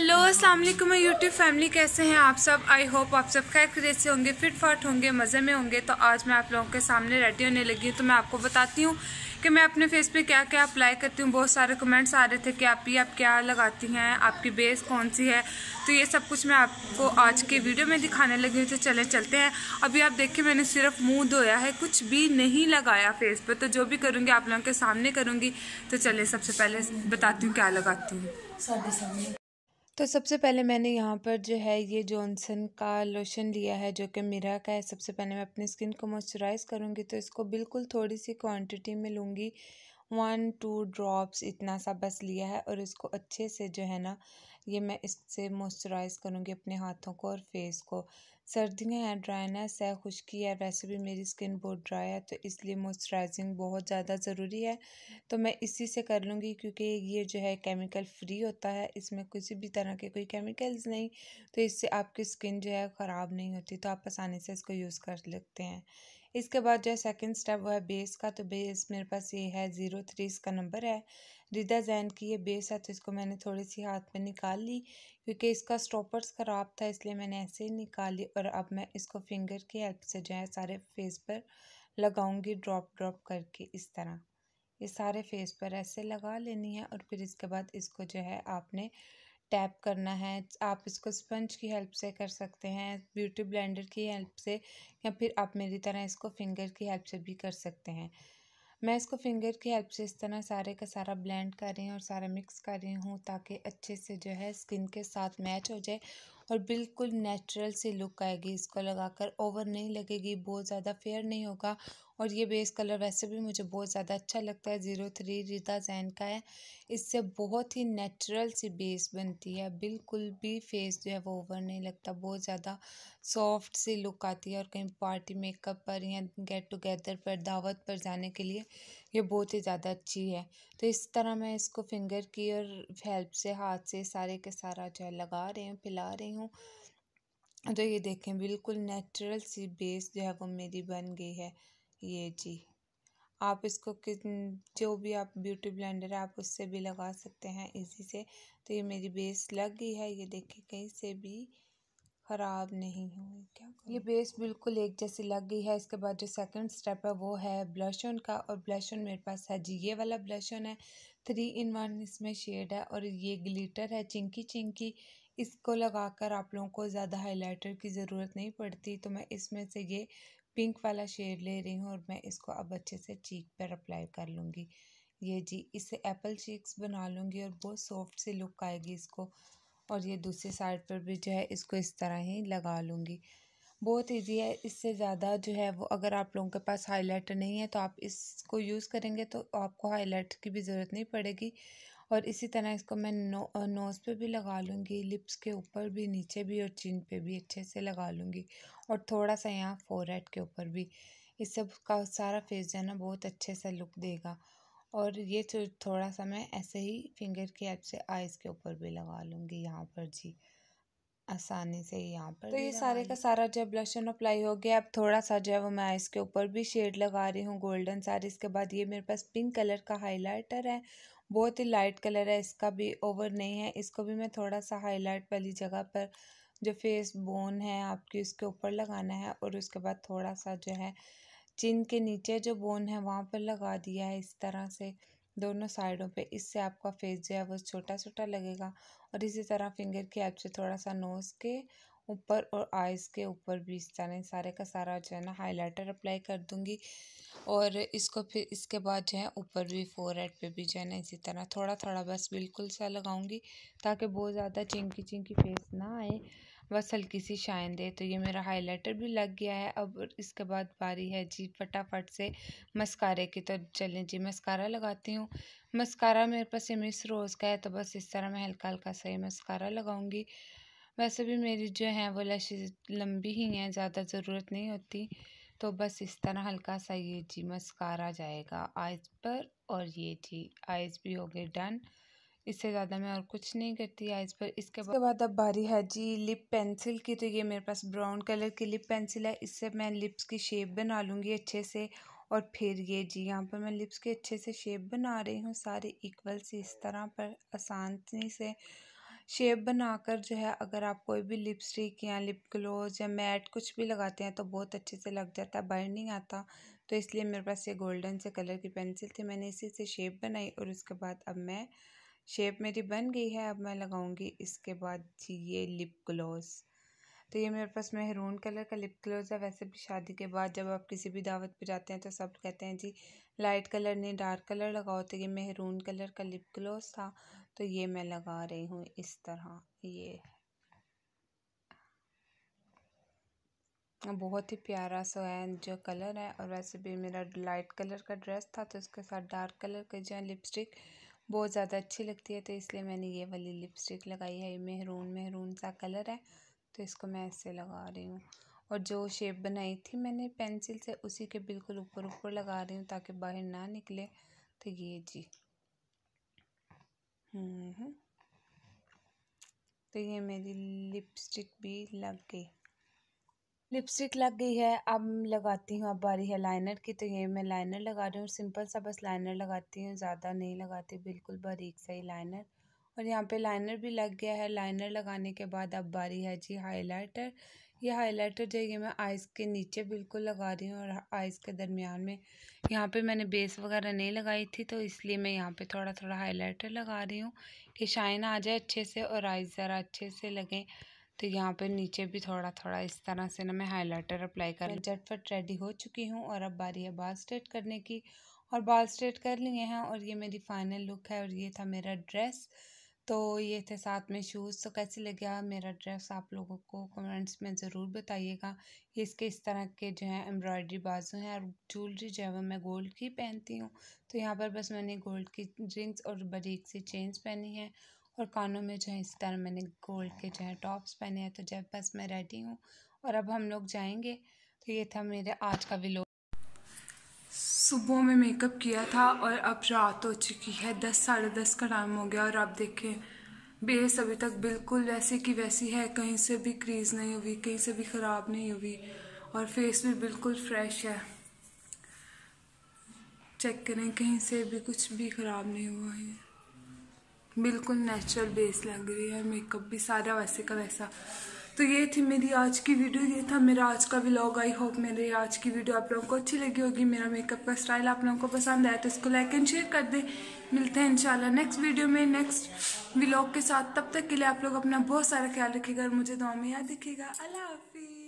Hello अस्सलाम वालेकुम YouTube family कैसे हैं आप सब आई होप आप सब खैर खरीद से होंगे फिट फाट होंगे मज़े में होंगे तो आज मैं आप लोगों के सामने रेडी होने लगी हूँ तो मैं आपको बताती हूँ कि मैं अपने फेस पे क्या क्या अप्लाई करती हूँ बहुत सारे कमेंट्स आ रहे थे कि आप ये आप क्या लगाती हैं आपकी बेस कौन सी है तो ये सब कुछ मैं आपको आज के वीडियो में दिखाने लगी हूँ तो चले चलते हैं अभी आप देखिए मैंने सिर्फ मुँह धोया है कुछ भी नहीं लगाया फेस पर तो जो भी करूँगी आप लोगों के सामने करूँगी तो चले सबसे पहले बताती हूँ क्या लगाती हूँ तो सबसे पहले मैंने यहाँ पर जो है ये जॉनसन का लोशन लिया है जो कि मिरा का है सबसे पहले मैं अपनी स्किन को मॉइस्चराइज़ करूँगी तो इसको बिल्कुल थोड़ी सी क्वांटिटी में लूँगी वन टू ड्रॉप्स इतना सा बस लिया है और इसको अच्छे से जो है ना ये मैं इससे मॉइस्चराइज़ करूँगी अपने हाथों को और फेस को सर्दियाँ या ड्राइनेस है खुश्की है वैसे भी मेरी स्किन बहुत ड्राई है तो इसलिए मॉइस्चराइजिंग बहुत ज़्यादा ज़रूरी है तो मैं इसी से कर लूँगी क्योंकि ये जो है केमिकल फ्री होता है इसमें किसी भी तरह के कोई केमिकल्स नहीं तो इससे आपकी स्किन जो है ख़राब नहीं होती तो आप आसानी से इसको यूज़ कर लेते हैं इसके बाद जो है सेकेंड स्टेप वो है बेस का तो बेस मेरे पास ये है ज़ीरो थ्री इसका नंबर है रिदा जैन की ये बेस है तो इसको मैंने थोड़ी सी हाथ में निकाल ली क्योंकि इसका स्टॉपर्स ख़राब था इसलिए मैंने ऐसे ही निकाली और अब मैं इसको फिंगर की हेल्प से जो है सारे फेस पर लगाऊंगी ड्रॉप ड्रॉप करके इस तरह ये सारे फेस पर ऐसे लगा लेनी है और फिर इसके बाद इसको जो है आपने टैप करना है आप इसको स्पंज की हेल्प से कर सकते हैं ब्यूटी ब्लेंडर की हेल्प से या फिर आप मेरी तरह इसको फिंगर की हेल्प से भी कर सकते हैं मैं इसको फिंगर की हेल्प से इस तरह सारे का सारा ब्लेंड कर रही हूँ और सारा मिक्स कर रही हूँ ताकि अच्छे से जो है स्किन के साथ मैच हो जाए और बिल्कुल नेचुरल सी लुक आएगी इसको लगाकर ओवर नहीं लगेगी बहुत ज़्यादा फेयर नहीं होगा और ये बेस कलर वैसे भी मुझे बहुत ज़्यादा अच्छा लगता है ज़ीरो थ्री रिदा जैन का है इससे बहुत ही नेचुरल सी बेस बनती है बिल्कुल भी फेस जो है वो ओवर नहीं लगता बहुत ज़्यादा सॉफ्ट सी लुक आती है और कहीं पार्टी मेकअप पर या गेट टुगेदर पर दावत पर जाने के लिए ये बहुत ही ज़्यादा अच्छी है तो इस तरह मैं इसको फिंगर की और हेल्प से हाथ से सारे के सारा जो है लगा रही हूँ पिला रही हूँ तो ये देखें बिल्कुल नेचुरल सी बेस जो है वो मेरी बन गई है ये जी आप इसको किस जो भी आप ब्यूटी ब्लेंडर है आप उससे भी लगा सकते हैं इसी से तो ये मेरी बेस लग गई है ये देखिए कहीं से भी ख़राब नहीं हुई क्या करूं? ये बेस बिल्कुल एक जैसी लग गई है इसके बाद जो सेकंड स्टेप है वो है ब्लश ऑन का और ब्लश ऑन मेरे पास है जी ये वाला ब्लश ऑन है थ्री इन वन इसमें शेड है और ये ग्लिटर है चिंकी चिंकी इसको लगाकर आप लोगों को ज़्यादा हाइलाइटर की ज़रूरत नहीं पड़ती तो मैं इसमें से ये पिंक वाला शेड ले रही हूँ और मैं इसको अब अच्छे से चीक पर अप्लाई कर लूँगी ये जी इसे एप्पल चीक्स बना लूँगी और बहुत सॉफ्ट सी लुक आएगी इसको और ये दूसरी साइड पर भी जो है इसको इस तरह ही लगा लूँगी बहुत इजी है इससे ज़्यादा जो है वो अगर आप लोगों के पास हाईलाइटर नहीं है तो आप इसको यूज़ करेंगे तो आपको हाईलाइट की भी ज़रूरत नहीं पड़ेगी और इसी तरह इसको मैं नो नोज़ पे भी लगा लूँगी लिप्स के ऊपर भी नीचे भी और चिन पे भी अच्छे से लगा लूँगी और थोड़ा सा यहाँ फोरहेड के ऊपर भी इस सब का सारा फेस जो है ना बहुत अच्छे सा लुक देगा और ये तो थोड़ा सा मैं ऐसे ही फिंगर की हेल्प से आइज़ के ऊपर भी लगा लूँगी यहाँ पर जी आसानी से यहाँ पर तो ये सारे का सारा जो ब्लशन अप्लाई हो गया अब थोड़ा सा जो है वो मैं आइस के ऊपर भी शेड लगा रही हूँ गोल्डन सारी इसके बाद ये मेरे पास पिंक कलर का हाइलाइटर है बहुत ही लाइट कलर है इसका भी ओवर नहीं है इसको भी मैं थोड़ा सा हाईलाइट वाली जगह पर जो फेस बोन है आपकी उसके ऊपर लगाना है और उसके बाद थोड़ा सा जो है चिन के नीचे जो बोन है वहाँ पर लगा दिया है इस तरह से दोनों साइडों पे इससे आपका फेस जो है वो छोटा छोटा लगेगा और इसी तरह फिंगर की हेल्प से थोड़ा सा नोज़ के ऊपर और आइज़ के ऊपर भी इस तरह सारे का सारा जो है ना हाइलाइटर अप्लाई कर दूँगी और इसको फिर इसके बाद जो है ऊपर भी फोर हेड पर भी जो है ना इसी तरह थोड़ा थोड़ा बस बिल्कुल सा लगाऊंगी ताकि बहुत ज़्यादा चिंकी चिंकी फेस ना आए बस हल्की सी शाइन दे तो ये मेरा हाइलाइटर भी लग गया है अब इसके बाद बारी है जी फटाफट से मस्कारे की तो चलें जी मस्कारा लगाती हूँ मस्कारा मेरे पास ये मिस रोज़ का है तो बस इस तरह मैं हल्का हल्का सा ही मस्कारा लगाऊंगी वैसे भी मेरी जो है वो लैशेज लंबी ही हैं ज़्यादा ज़रूरत नहीं होती तो बस इस तरह हल्का सा ये जी मस्कारा जाएगा आइज़ पर और ये जी आइज़ भी हो गए डन इससे ज़्यादा मैं और कुछ नहीं करती आइज़ पर इसके बाद अब बारी है जी लिप पेंसिल की तो ये मेरे पास ब्राउन कलर की लिप पेंसिल है इससे मैं लिप्स की शेप बना लूँगी अच्छे से और फिर ये जी यहाँ पर मैं लिप्स के अच्छे से शेप बना रही हूँ सारे इक्वल से इस तरह पर आसानी से शेप बनाकर जो है अगर आप कोई भी लिपस्टिक या लिप ग्लोज या मैट कुछ भी लगाते हैं तो बहुत अच्छे से लग जाता है बाइंड नहीं आता तो इसलिए मेरे पास ये गोल्डन से कलर की पेंसिल थी मैंने इसी से शेप बनाई और उसके बाद अब मैं शेप मेरी बन गई है अब मैं लगाऊंगी इसके बाद ये लिप ग्लोज़ तो ये मेरे पास मेहरून कलर का लिप ग्लोज है वैसे भी शादी के बाद जब आप किसी भी दावत पर जाते हैं तो सब कहते हैं जी लाइट कलर नहीं डार्क कलर लगाओ तो ये मेहरून कलर का लिप ग्लोज था तो ये मैं लगा रही हूँ इस तरह ये बहुत ही प्यारा सो है जो कलर है और वैसे भी मेरा लाइट कलर का ड्रेस था तो उसके साथ डार्क कलर का जो है लिपस्टिक बहुत ज़्यादा अच्छी लगती है तो इसलिए मैंने ये वाली लिपस्टिक लगाई है ये मेहरून मेहरून सा कलर है तो इसको मैं ऐसे लगा रही हूँ और जो शेप बनाई थी मैंने पेंसिल से उसी के बिल्कुल ऊपर ऊपर लगा रही हूँ ताकि बाहर ना निकले तो ये जी हम्म। तो ये मेरी लिपस्टिक भी लग गई लिपस्टिक लग गई है अब लगाती हूँ अब बारी है लाइनर की तो ये मैं लाइनर लगा रही हूँ सिंपल सा बस लाइनर लगाती हूँ ज़्यादा नहीं लगाती बिल्कुल बारीक सा ही लाइनर और यहाँ पे लाइनर भी लग गया है लाइनर लगाने के बाद अब बारी है जी हाइलाइटर ये हाईलाइटर जो है मैं आइस के नीचे बिल्कुल लगा रही हूँ और आइस के दरमियान में यहाँ पे मैंने बेस वगैरह नहीं लगाई थी तो इसलिए मैं यहाँ पे थोड़ा थोड़ा हाइलाइटर लगा रही हूँ कि शाइन आ जाए अच्छे से और आइस ज़रा अच्छे से लगे तो यहाँ पे नीचे भी थोड़ा थोड़ा इस तरह से ना मैं हाईलाइटर अप्लाई कर झटफट रेडी हो चुकी हूँ और अब बारी है बाल स्ट्रेट करने की और बाल स्ट्रेट कर लिए हैं और ये मेरी फ़ाइनल लुक है और ये था मेरा ड्रेस तो ये थे साथ में शूज़ तो कैसे लगे गया मेरा ड्रेस आप लोगों को कमेंट्स में ज़रूर बताइएगा इसके इस तरह के जो है एम्ब्रॉयडरी बाजू हैं और ज्वेलरी जो है वो मैं गोल्ड की पहनती हूँ तो यहाँ पर बस मैंने गोल्ड की रिंग्स और बरीक सी चेन्स पहनी है और कानों में जो है इस तरह मैंने गोल्ड के जो है टॉप्स पहने हैं तो जब बस मैं रेडी हूँ और अब हम लोग जाएँगे तो ये था मेरे आज का विलो सुबह में मेकअप किया था और अब रात हो चुकी है दस साढ़े दस का टाइम हो गया और आप देखें बेस अभी तक बिल्कुल वैसे की वैसी है कहीं से भी क्रीज नहीं हुई कहीं से भी ख़राब नहीं हुई और फेस भी बिल्कुल फ्रेश है चेक करें कहीं से भी कुछ भी ख़राब नहीं हुआ है बिल्कुल नेचुरल बेस लग रही है मेकअप भी सारा वैसे का वैसा तो ये थी मेरी आज की वीडियो ये था मेरा आज का व्लॉग आई होप मेरे आज की वीडियो आप लोगों को अच्छी लगी होगी मेरा मेकअप का स्टाइल आप लोगों को पसंद आया तो इसको लाइक एंड शेयर कर दे मिलते हैं इंशाल्लाह नेक्स्ट वीडियो में नेक्स्ट व्लॉग के साथ तब तक के लिए आप लोग अपना बहुत सारा ख्याल रखिएगा और मुझे दुआ में याद रखिएगा अल्लाह हाफिज़